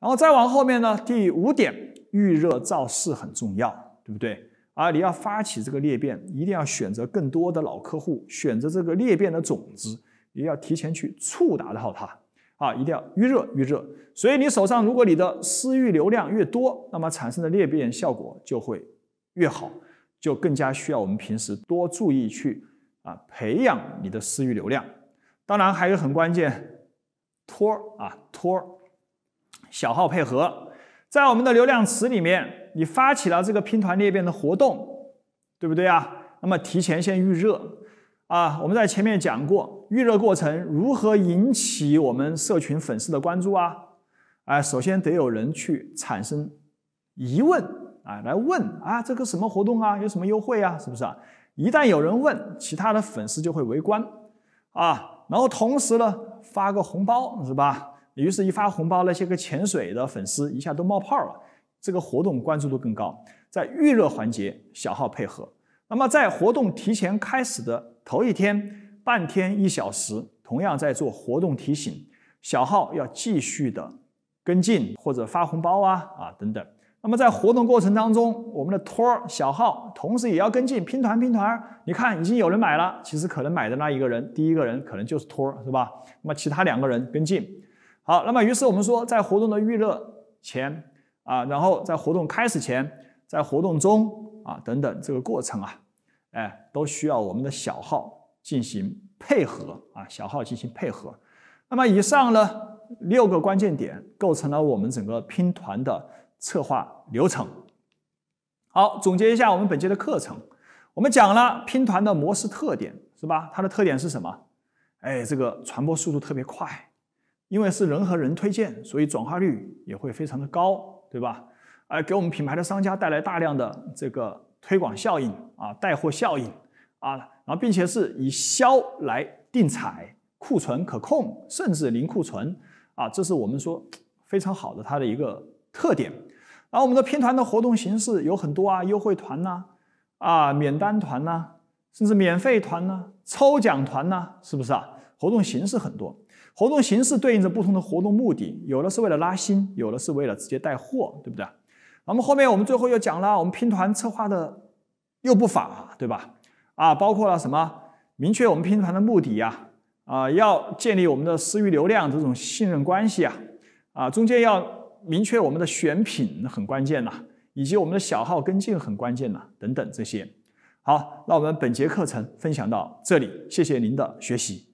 然后再往后面呢，第五点，预热造势很重要，对不对啊？你要发起这个裂变，一定要选择更多的老客户，选择这个裂变的种子，也要提前去触达到它啊，一定要预热预热。所以你手上如果你的私域流量越多，那么产生的裂变效果就会越好，就更加需要我们平时多注意去啊培养你的私域流量。当然还有很关键，托啊托。小号配合，在我们的流量池里面，你发起了这个拼团裂变的活动，对不对啊？那么提前先预热，啊，我们在前面讲过，预热过程如何引起我们社群粉丝的关注啊？哎，首先得有人去产生疑问啊，来问啊，这个什么活动啊，有什么优惠啊，是不是啊？一旦有人问，其他的粉丝就会围观啊，然后同时呢，发个红包是吧？于是，一发红包，那些个潜水的粉丝一下都冒泡了。这个活动关注度更高，在预热环节，小号配合。那么，在活动提前开始的头一天，半天一小时，同样在做活动提醒，小号要继续的跟进或者发红包啊啊等等。那么，在活动过程当中，我们的托儿小号同时也要跟进拼团拼团。你看，已经有人买了，其实可能买的那一个人，第一个人可能就是托儿是吧？那么，其他两个人跟进。好，那么于是我们说，在活动的预热前啊，然后在活动开始前，在活动中啊等等这个过程啊，哎，都需要我们的小号进行配合啊，小号进行配合。那么以上呢六个关键点构成了我们整个拼团的策划流程。好，总结一下我们本节的课程，我们讲了拼团的模式特点，是吧？它的特点是什么？哎，这个传播速度特别快。因为是人和人推荐，所以转化率也会非常的高，对吧？哎，给我们品牌的商家带来大量的这个推广效应啊，带货效应啊，然后并且是以销来定采，库存可控，甚至零库存啊，这是我们说非常好的它的一个特点。然后我们的拼团的活动形式有很多啊，优惠团呐，啊，免单团呐，甚至免费团呐，抽奖团呐，是不是啊？活动形式很多。活动形式对应着不同的活动目的，有的是为了拉新，有的是为了直接带货，对不对？那么后面我们最后又讲了我们拼团策划的又不法，对吧？啊，包括了什么？明确我们拼团的目的呀，啊，要建立我们的私域流量这种信任关系啊，啊，中间要明确我们的选品很关键呐，以及我们的小号跟进很关键呐，等等这些。好，那我们本节课程分享到这里，谢谢您的学习。